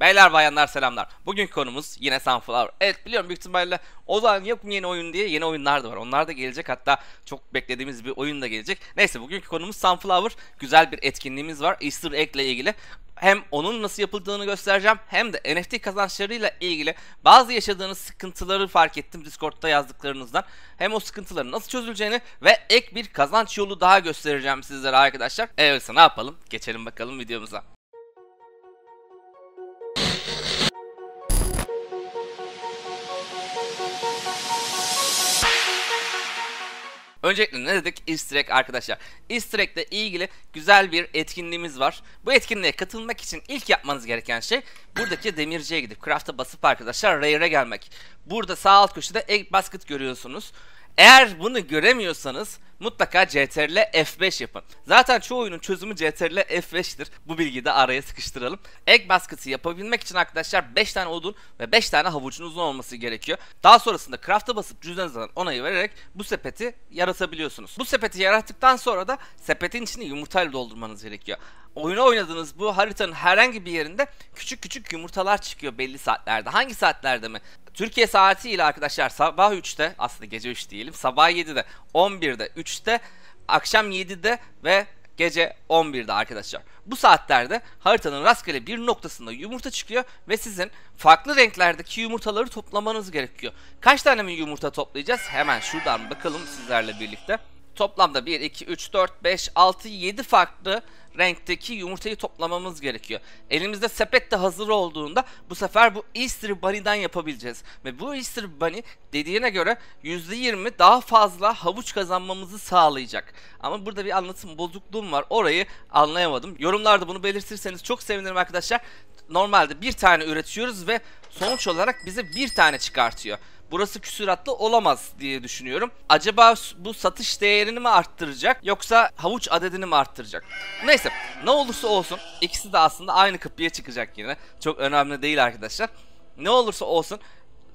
Beyler bayanlar selamlar. Bugün konumuz yine Sunflower. Evet biliyorum büyük ihtimalle o zaman yok mu yeni oyun diye yeni oyunlar da var. Onlar da gelecek hatta çok beklediğimiz bir oyun da gelecek. Neyse bugünkü konumuz Sunflower. Güzel bir etkinliğimiz var Easter Egg ile ilgili. Hem onun nasıl yapıldığını göstereceğim hem de NFT kazançlarıyla ilgili bazı yaşadığınız sıkıntıları fark ettim Discord'da yazdıklarınızdan. Hem o sıkıntıların nasıl çözüleceğini ve ek bir kazanç yolu daha göstereceğim sizlere arkadaşlar. Evet ne yapalım? Geçelim bakalım videomuza. Öncelikle ne dedik? Easter egg arkadaşlar. Easter egg ile ilgili güzel bir etkinliğimiz var. Bu etkinliğe katılmak için ilk yapmanız gereken şey buradaki demirciye gidip craft'a basıp arkadaşlar rare'e gelmek. Burada sağ alt köşede egg basket görüyorsunuz. Eğer bunu göremiyorsanız mutlaka CTRL F5 yapın. Zaten çoğu oyunun çözümü CTRL F5'tir. Bu bilgiyi de araya sıkıştıralım. Egg baskısı yapabilmek için arkadaşlar 5 tane odun ve 5 tane havucun uzun olması gerekiyor. Daha sonrasında craft'a basıp cüzdanınızdan onayı vererek bu sepeti yaratabiliyorsunuz. Bu sepeti yarattıktan sonra da sepetin içini yumurtayla doldurmanız gerekiyor oyunu oynadığınız bu haritanın herhangi bir yerinde küçük küçük yumurtalar çıkıyor belli saatlerde. Hangi saatlerde mi? Türkiye saatiyle arkadaşlar sabah 3'te aslında gece 3 diyelim sabah 7'de 11'de 3'te akşam 7'de ve gece 11'de arkadaşlar. Bu saatlerde haritanın rastgele bir noktasında yumurta çıkıyor ve sizin farklı renklerdeki yumurtaları toplamanız gerekiyor. Kaç tane mi yumurta toplayacağız? Hemen şuradan bakalım sizlerle birlikte. Toplamda 1, 2, 3, 4, 5, 6, 7 farklı renkteki yumurtayı toplamamız gerekiyor. Elimizde sepet de hazır olduğunda bu sefer bu Easter Bunny'den yapabileceğiz. Ve bu Easter Bunny dediğine göre %20 daha fazla havuç kazanmamızı sağlayacak. Ama burada bir anlatım bozukluğum var. Orayı anlayamadım. Yorumlarda bunu belirtirseniz çok sevinirim arkadaşlar. Normalde bir tane üretiyoruz ve sonuç olarak bize bir tane çıkartıyor burası küsuratlı olamaz diye düşünüyorum. Acaba bu satış değerini mi arttıracak yoksa havuç adedini mi arttıracak? Neyse ne olursa olsun ikisi de aslında aynı kıpıya çıkacak yine. Çok önemli değil arkadaşlar. Ne olursa olsun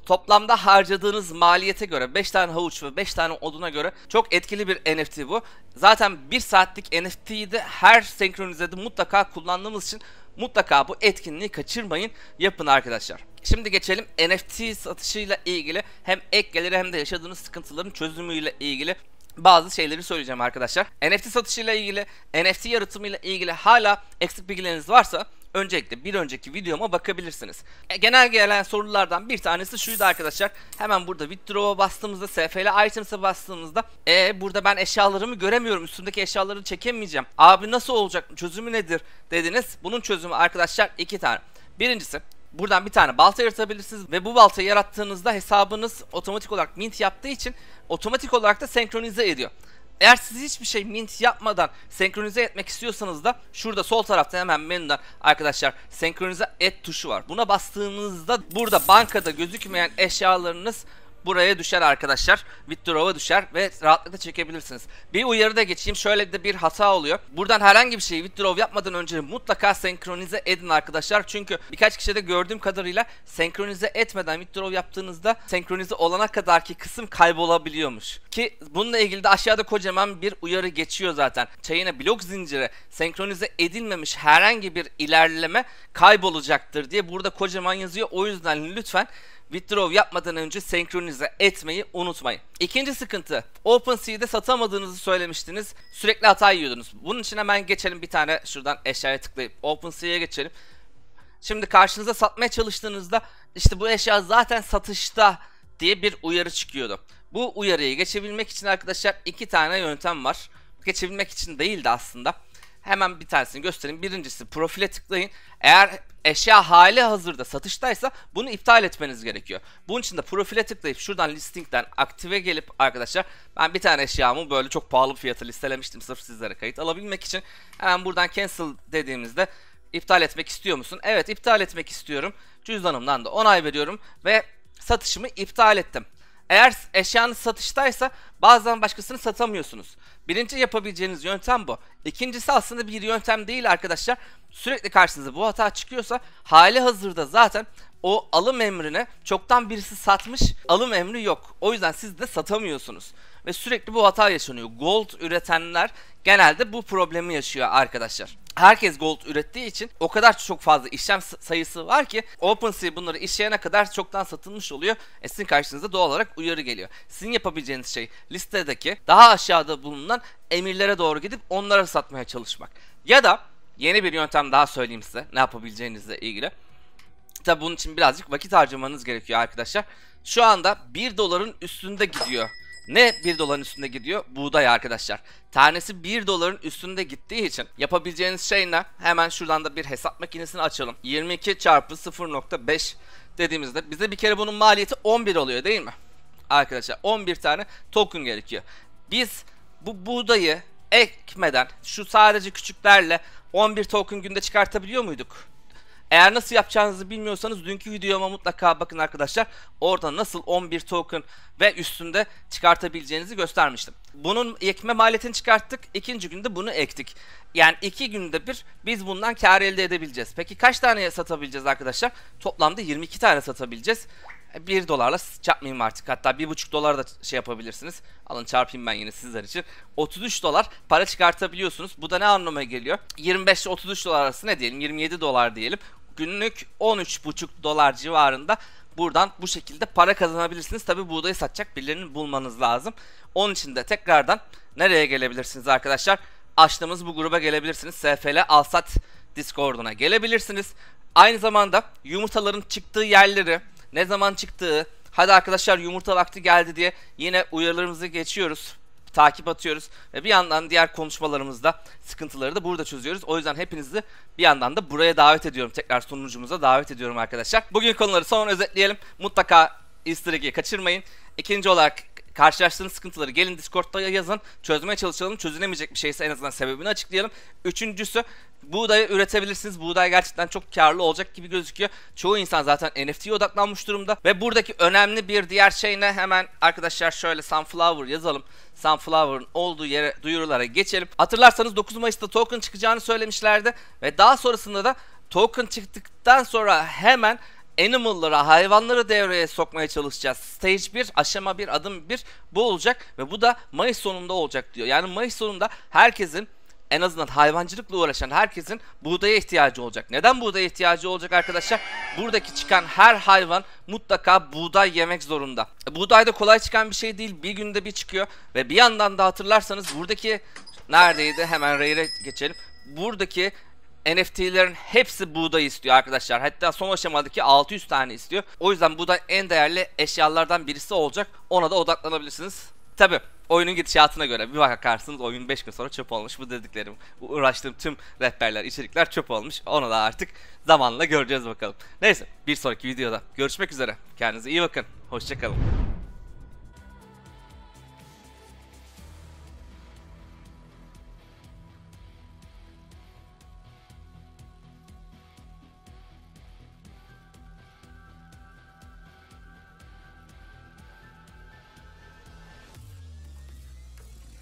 toplamda harcadığınız maliyete göre 5 tane havuç ve 5 tane oduna göre çok etkili bir NFT bu. Zaten 1 saatlik NFT'yi de her senkronizede mutlaka kullandığımız için Mutlaka bu etkinliği kaçırmayın. Yapın arkadaşlar. Şimdi geçelim NFT satışıyla ilgili hem ek geliri hem de yaşadığınız sıkıntıların çözümüyle ilgili bazı şeyleri söyleyeceğim arkadaşlar. NFT satışıyla ilgili, NFT yaratımıyla ilgili hala eksik bilgileriniz varsa öncelikle bir önceki videoma bakabilirsiniz. E, genel gelen sorulardan bir tanesi şuydu arkadaşlar. Hemen burada withdraw'a bastığımızda SFL items'e bastığımızda e, burada ben eşyalarımı göremiyorum. Üstümdeki eşyaları çekemeyeceğim. Abi nasıl olacak? Çözümü nedir? dediniz. Bunun çözümü arkadaşlar iki tane. Birincisi Buradan bir tane balta yaratabilirsiniz ve bu baltayı yarattığınızda hesabınız otomatik olarak mint yaptığı için otomatik olarak da senkronize ediyor. Eğer siz hiçbir şey mint yapmadan senkronize etmek istiyorsanız da şurada sol tarafta hemen menüden arkadaşlar senkronize et tuşu var. Buna bastığınızda burada bankada gözükmeyen eşyalarınız buraya düşer arkadaşlar. Withdraw'a düşer ve rahatlıkla çekebilirsiniz. Bir uyarı da geçeyim. Şöyle de bir hata oluyor. Buradan herhangi bir şeyi withdraw yapmadan önce mutlaka senkronize edin arkadaşlar. Çünkü birkaç kişide gördüğüm kadarıyla senkronize etmeden withdraw yaptığınızda senkronize olana kadar ki kısım kaybolabiliyormuş. Ki bununla ilgili de aşağıda kocaman bir uyarı geçiyor zaten. Çayına blok zinciri senkronize edilmemiş herhangi bir ilerleme kaybolacaktır diye burada kocaman yazıyor. O yüzden lütfen withdraw yapmadan önce senkronize etmeyi unutmayın. İkinci sıkıntı OpenSea'de satamadığınızı söylemiştiniz. Sürekli hata yiyordunuz. Bunun için hemen geçelim bir tane şuradan eşyaya tıklayıp OpenSea'ya geçelim. Şimdi karşınıza satmaya çalıştığınızda işte bu eşya zaten satışta diye bir uyarı çıkıyordu. Bu uyarıyı geçebilmek için arkadaşlar iki tane yöntem var. Geçebilmek için değildi aslında. Hemen bir tanesini göstereyim. Birincisi profile tıklayın. Eğer eşya hali hazırda satıştaysa bunu iptal etmeniz gerekiyor. Bunun için de profile tıklayıp şuradan listingden aktive gelip arkadaşlar ben bir tane eşyamı böyle çok pahalı bir listelemiştim sırf sizlere kayıt alabilmek için. Hemen buradan cancel dediğimizde iptal etmek istiyor musun? Evet iptal etmek istiyorum. Cüzdanımdan da onay veriyorum ve satışımı iptal ettim. Eğer eşyanız satıştaysa bazen başkasını satamıyorsunuz. Birinci yapabileceğiniz yöntem bu. İkincisi aslında bir yöntem değil arkadaşlar. Sürekli karşınıza bu hata çıkıyorsa hali hazırda zaten o alım emrine çoktan birisi satmış alım emri yok. O yüzden siz de satamıyorsunuz ve sürekli bu hata yaşanıyor. Gold üretenler genelde bu problemi yaşıyor arkadaşlar. Herkes gold ürettiği için o kadar çok fazla işlem sayısı var ki OpenSea bunları işleyene kadar çoktan satılmış oluyor. E sizin karşınıza doğal olarak uyarı geliyor. Sizin yapabileceğiniz şey listedeki daha aşağıda bulunan emirlere doğru gidip onlara satmaya çalışmak. Ya da yeni bir yöntem daha söyleyeyim size ne yapabileceğinizle ilgili. Tabi bunun için birazcık vakit harcamanız gerekiyor arkadaşlar. Şu anda 1 doların üstünde gidiyor ne 1 doların üstünde gidiyor? Buğday arkadaşlar. Tanesi 1 doların üstünde gittiği için yapabileceğiniz şey ne? Hemen şuradan da bir hesap makinesini açalım. 22 çarpı 0.5 dediğimizde bize bir kere bunun maliyeti 11 oluyor değil mi? Arkadaşlar 11 tane token gerekiyor. Biz bu buğdayı ekmeden şu sadece küçüklerle 11 token günde çıkartabiliyor muyduk? Eğer nasıl yapacağınızı bilmiyorsanız dünkü videoma mutlaka bakın arkadaşlar. Orada nasıl 11 token ve üstünde çıkartabileceğinizi göstermiştim. Bunun ekme maliyetini çıkarttık. ikinci günde bunu ektik. Yani iki günde bir biz bundan kar elde edebileceğiz. Peki kaç tane satabileceğiz arkadaşlar? Toplamda 22 tane satabileceğiz. 1 dolarla çarpmayayım artık. Hatta 1,5 dolar da şey yapabilirsiniz. Alın çarpayım ben yine sizler için. 33 dolar para çıkartabiliyorsunuz. Bu da ne anlama geliyor? 25 ile 33 dolar arası ne diyelim? 27 dolar diyelim. Günlük 13,5 dolar civarında buradan bu şekilde para kazanabilirsiniz. Tabi buğdayı satacak birilerini bulmanız lazım. Onun için de tekrardan nereye gelebilirsiniz arkadaşlar? Açtığımız bu gruba gelebilirsiniz. SFL Alsat Discord'una gelebilirsiniz. Aynı zamanda yumurtaların çıktığı yerleri ne zaman çıktığı, hadi arkadaşlar yumurta vakti geldi diye yine uyarılarımızı geçiyoruz takip atıyoruz ve bir yandan diğer konuşmalarımızda sıkıntıları da burada çözüyoruz. O yüzden hepinizi bir yandan da buraya davet ediyorum. Tekrar sunucumuza davet ediyorum arkadaşlar. Bugün konuları son özetleyelim. Mutlaka Easter egg'i kaçırmayın. İkinci olarak Karşılaştığınız sıkıntıları gelin Discord'da yazın. Çözmeye çalışalım. Çözülemeyecek bir şeyse en azından sebebini açıklayalım. Üçüncüsü buğdayı üretebilirsiniz. Buğday gerçekten çok karlı olacak gibi gözüküyor. Çoğu insan zaten NFT'ye odaklanmış durumda. Ve buradaki önemli bir diğer şey ne? Hemen arkadaşlar şöyle Sunflower yazalım. Sunflower'ın olduğu yere duyurulara geçelim. Hatırlarsanız 9 Mayıs'ta token çıkacağını söylemişlerdi. Ve daha sonrasında da token çıktıktan sonra hemen Animallara hayvanları devreye sokmaya çalışacağız. Stage 1, aşama 1, adım 1 bu olacak ve bu da Mayıs sonunda olacak diyor. Yani Mayıs sonunda herkesin en azından hayvancılıkla uğraşan herkesin buğdaya ihtiyacı olacak. Neden buğdaya ihtiyacı olacak arkadaşlar? Buradaki çıkan her hayvan mutlaka buğday yemek zorunda. E, buğday da kolay çıkan bir şey değil. Bir günde bir çıkıyor ve bir yandan da hatırlarsanız buradaki neredeydi? Hemen rayre geçelim. Buradaki NFT'lerin hepsi buğday istiyor arkadaşlar. Hatta son aşamadaki 600 tane istiyor. O yüzden buğday en değerli eşyalardan birisi olacak. Ona da odaklanabilirsiniz. Tabi oyunun gidişatına göre bir bakarsınız oyun 5 gün sonra çöp olmuş. Bu dediklerim, bu uğraştığım tüm rehberler, içerikler çöp olmuş. Onu da artık zamanla göreceğiz bakalım. Neyse bir sonraki videoda görüşmek üzere. Kendinize iyi bakın. Hoşçakalın.